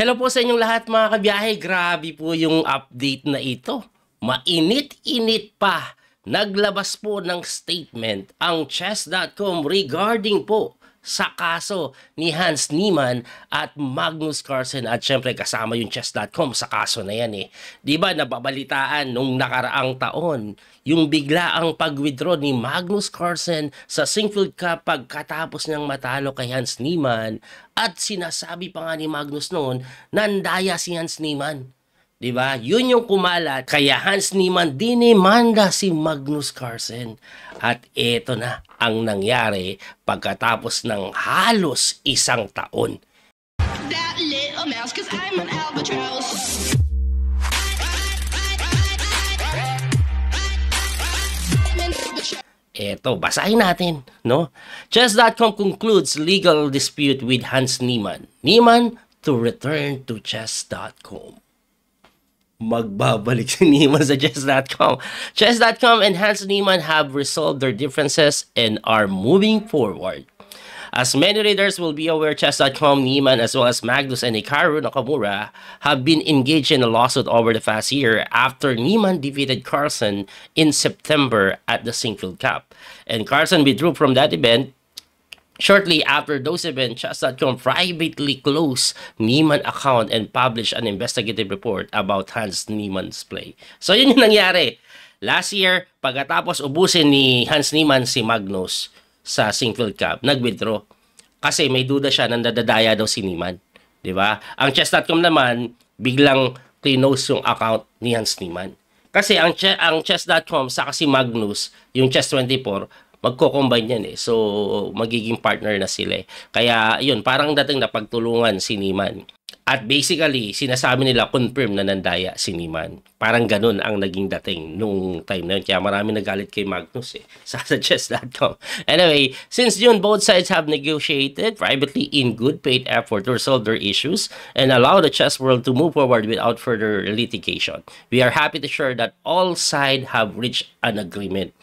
Hello po sa inyong lahat mga kabiyahe. Grabe po yung update na ito. Mainit-init pa. Naglabas po ng statement ang chess.com regarding po sa kaso ni Hans Niemann at Magnus Carlsen at syempre kasama yung chess.com sa kaso na yan eh. 'Di ba nababalitaan nung nakaraang taon yung bigla ang pag-withdraw ni Magnus Carlsen sa Singfield Cup pagkatapos niyang matalo kay Hans Niemann at sinasabi pa nga ni Magnus noon nandaya si Hans Niemann. 'Di ba? Yun yung kumalat kaya Hans Niemann dinimanda si Magnus Carlsen at eto na ang nangyari pagkatapos ng halos isang taon. That Eto, basahin natin, no? Chess.com concludes legal dispute with Hans Niemann. Niemann to return to chess.com magbabalik si Neiman sa chess.com. Chess.com and Hans Neiman have resolved their differences and are moving forward. As many readers will be aware, Chess.com, Neiman, as well as Magnus and Hikaru Nakamura have been engaged in a lawsuit over the past year after Neiman defeated Carlsen in September at the Singfield Cup. And Carlsen withdrew from that event Shortly after those events, Chess.com privately closed Neiman account and published an investigative report about Hans Niemann's play. So yun yung nangyari. Last year, pagkatapos ubusin ni Hans Niemann si Magnus sa Singfield Cup, nag-withdraw. Kasi may duda siya, nadadaya daw si Niemann. ba? Diba? Ang chess.com naman, biglang clinose yung account ni Hans Niemann. Kasi ang, che ang chess.com, sa kasi Magnus, yung chess24, magko-combine yan eh. So, magiging partner na sila eh. Kaya, yun, parang dating na pagtulungan si Niman. At basically, sinasabi nila confirm na nandaya si Niman. Parang ganun ang naging dating nung time na yun. Kaya marami nagalit kay Magnus eh, sa suggest.com. Anyway, since June, both sides have negotiated privately in good faith effort to resolve their issues and allow the chess world to move forward without further litigation. We are happy to share that all sides have reached an agreement.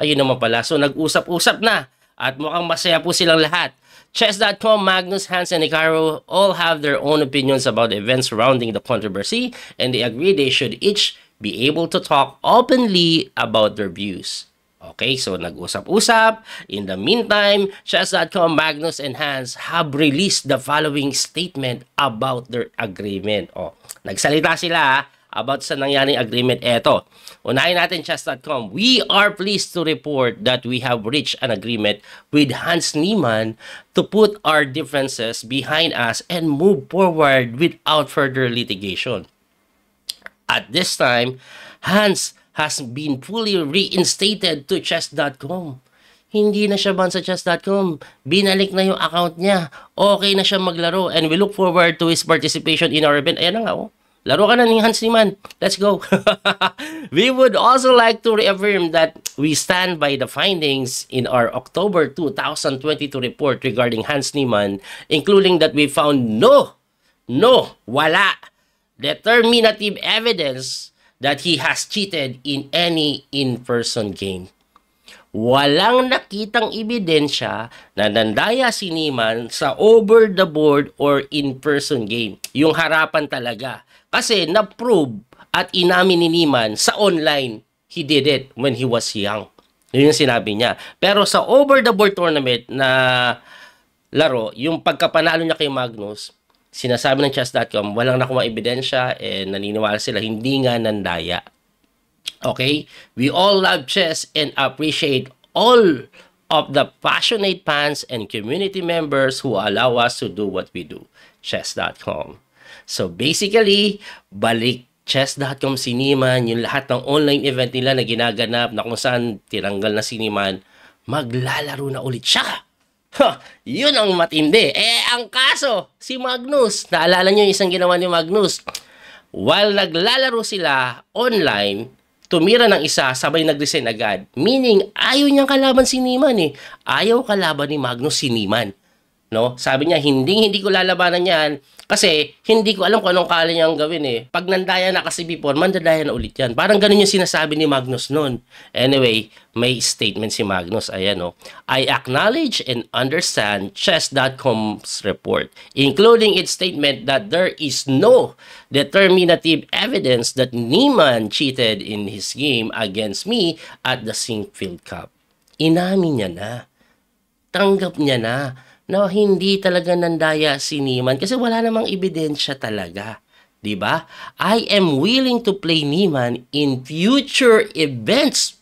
Ayun naman pala. So nag-usap-usap na at mukhang masaya po silang lahat. Chess.com, Magnus, Hansen, and Nicaro all have their own opinions about the events surrounding the controversy and they agree they should each be able to talk openly about their views. Okay, so nag-usap-usap. In the meantime, Chess.com, Magnus, and Hans have released the following statement about their agreement. Oh, nagsalita sila ah about sa nangyaring agreement. Eto, unahin natin chess.com. We are pleased to report that we have reached an agreement with Hans Niemann to put our differences behind us and move forward without further litigation. At this time, Hans has been fully reinstated to chess.com. Hindi na siya ban sa chess.com. Binalik na yung account niya. Okay na siya maglaro and we look forward to his participation in our event. Ayan na nga oh. Laro ka na ni Hans Niemann. Let's go. we would also like to reaffirm that we stand by the findings in our October 2022 report regarding Hans Niemann, including that we found no, no, wala, determinative evidence that he has cheated in any in-person game walang nakitang ebidensya na nandaya si Neiman sa over-the-board or in-person game. Yung harapan talaga. Kasi na-prove at inamin ni Neiman sa online, he did it when he was young. Yun yung sinabi niya. Pero sa over-the-board tournament na laro, yung pagkapanalo niya kay Magnus, sinasabi ng chess.com, walang nakuha ebidensya and naniniwala sila hindi nga nandaya Okay? We all love chess and appreciate all of the passionate fans and community members who allow us to do what we do. Chess.com. So basically, balik Chess.com Siniman, yung lahat ng online event nila na ginaganap na kung saan tinanggal na Siniman, maglalaro na ulit siya. Ha, yun ang matindi. Eh, ang kaso, si Magnus. Naalala nyo yung isang ginawa ni Magnus. While naglalaro sila online, Tumira ng isa, sabay nag-resign agad. Meaning, ayaw niyang kalaban si Niman eh. Ayaw kalaban ni Magnus si Niman. No? Sabi niya, hindi, hindi ko lalabanan yan kasi hindi ko alam kung anong kala niya ang gawin eh. Pag nandaya na kasi before, mandadaya na ulit yan. Parang ganun yung sinasabi ni Magnus noon. Anyway, may statement si Magnus. Ayan o. Oh. I acknowledge and understand chess.com's report, including its statement that there is no determinative evidence that Neiman cheated in his game against me at the Sinkfield Cup. Inamin niya na. Tanggap niya na no, hindi talaga nandaya si Neiman kasi wala namang ebidensya talaga. 'Di ba? I am willing to play Niman in future events.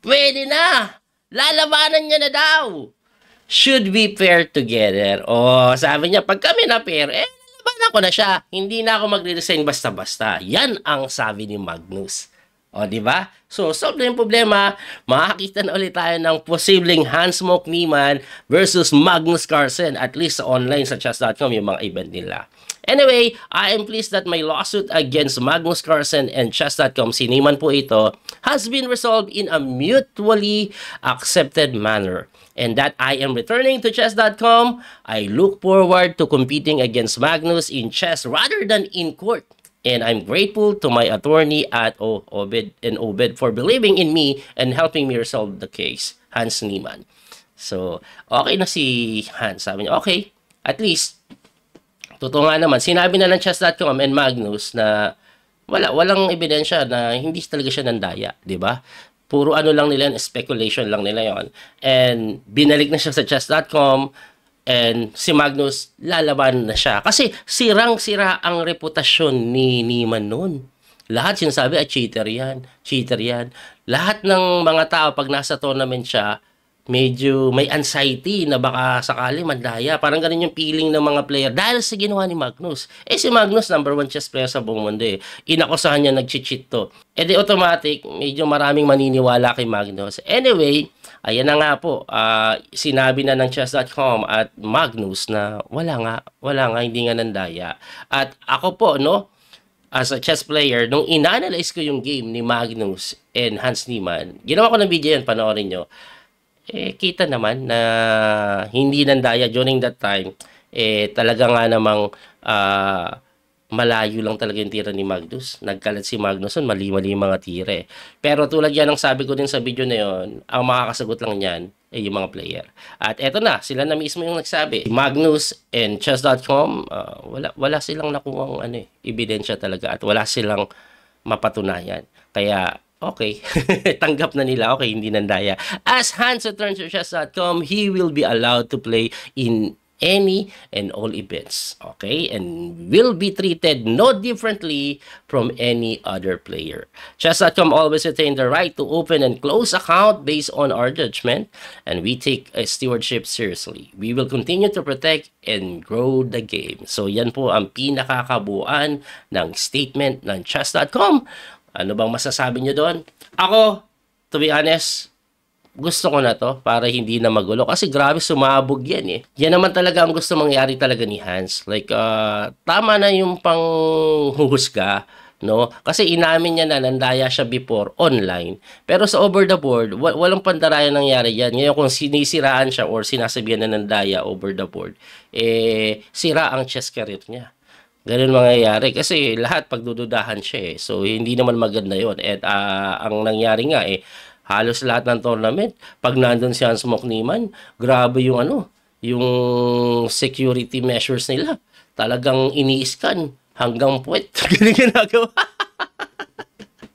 Pwede na! Lalabanan niya na daw! Should be fair together. Oh, sabi niya, pag kami na fair, eh, lalabanan ko na siya. Hindi na ako magre-resign basta-basta. Yan ang sabi ni Magnus. O, di ba? So, solve na yung problema. Makakita na ulit tayo ng posibleng Hans Mock Niemann versus Magnus Carlsen, at least sa online sa chess.com, yung mga event nila. Anyway, I am pleased that my lawsuit against Magnus Carlsen and chess.com, si Niemann po ito, has been resolved in a mutually accepted manner. And that I am returning to chess.com, I look forward to competing against Magnus in chess rather than in court and I'm grateful to my attorney at o Obed and Obed for believing in me and helping me resolve the case. Hans Niemann. So, okay na si Hans. Sabi niya, okay, at least, totoo nga naman, sinabi na ng chess.com and Magnus na wala, walang ebidensya na hindi talaga siya nandaya, di ba? Puro ano lang nila, speculation lang nila yon And binalik na siya sa chess.com, and si Magnus lalaban na siya. Kasi sirang-sira ang reputasyon ni Niman noon. Lahat sinasabi, ay cheater yan, cheater yan. Lahat ng mga tao pag nasa tournament siya, medyo may anxiety na baka sakali madlaya. Parang ganun yung feeling ng mga player dahil sa ginawa ni Magnus. Eh si Magnus, number one chess player sa buong mundo eh. Inakusahan niya nag-cheat to. E di automatic, medyo maraming maniniwala kay Magnus. Anyway, ayan na nga po. Uh, sinabi na ng chess.com at Magnus na wala nga, wala nga, hindi nga nandaya. At ako po, no, as a chess player, nung inanalyze ko yung game ni Magnus and Hans Niemann, ginawa ko ng video yan, panoorin nyo eh, kita naman na hindi nandaya during that time, eh, talaga nga namang uh, malayo lang talaga yung tira ni Magnus. Nagkalat si Magnuson, mali-mali yung mga tira eh. Pero tulad yan ang sabi ko din sa video na yun, ang makakasagot lang yan ay eh, yung mga player. At eto na, sila na mismo yung nagsabi. Magnus and chess.com, uh, ah, wala, wala silang nakuha ano eh, ebidensya talaga at wala silang mapatunayan. Kaya okay, tanggap na nila, okay, hindi nandaya. As Hans at transferchess.com, he will be allowed to play in any and all events, okay? And will be treated no differently from any other player. Chess.com always retain the right to open and close account based on our judgment, and we take a uh, stewardship seriously. We will continue to protect and grow the game. So yan po ang pinakakabuan ng statement ng Chess.com ano bang masasabi nyo doon? Ako, to be honest, gusto ko na to para hindi na magulo. Kasi grabe sumabog yan eh. Yan naman talaga ang gusto mangyari talaga ni Hans. Like, uh, tama na yung panghuhusga. No? Kasi inamin niya na nandaya siya before online. Pero sa over the board, wa- walang pandaraya nangyari yan. Ngayon kung sinisiraan siya or sinasabihan na nandaya over the board, eh, sira ang chess career niya. Ganun mangyayari kasi lahat pagdududahan siya eh. So hindi naman maganda 'yon. At uh, ang nangyari nga eh halos lahat ng tournament pag nandoon si Hans Mokniman, grabe yung ano, yung security measures nila. Talagang ini-scan hanggang puwet. Ganun ginagawa.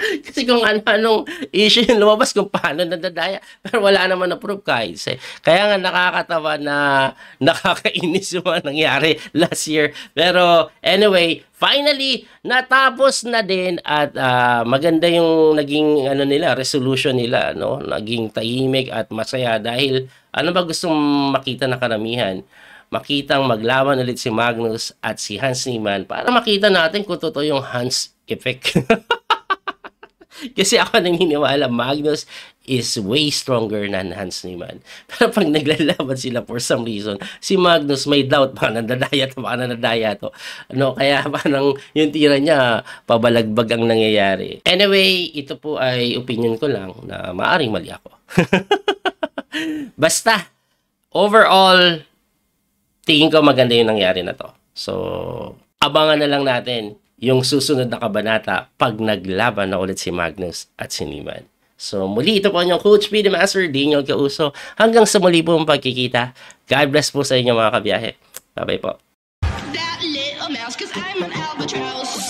Kasi kung ano-anong issue yung lumabas, kung paano nadadaya. Pero wala naman na proof guys Eh. Kaya nga nakakatawa na nakakainis yung mga nangyari last year. Pero anyway, finally, natapos na din at uh, maganda yung naging ano nila, resolution nila. No? Naging tahimik at masaya dahil ano ba gustong makita na karamihan? makitang maglaban ulit si Magnus at si Hans Niemann para makita natin kung totoo yung Hans effect. Kasi ako naniniwala, Magnus is way stronger than Hans Niemann. Pero pag naglalaban sila for some reason, si Magnus may doubt, baka nandadaya to, baka nandadaya to. No, kaya parang yung tira niya, pabalagbag ang nangyayari. Anyway, ito po ay opinion ko lang na maaring mali ako. Basta, overall, tingin ko maganda yung nangyari na to. So, abangan na lang natin yung susunod na kabanata pag naglaban na ulit si Magnus at si Neiman. So muli ito po ang Coach P, Master, Daniel Causo. Hanggang sa muli po ang pagkikita. God bless po sa inyo mga kabiyahe. Bye-bye po. That little mouse, cause I'm an albatross.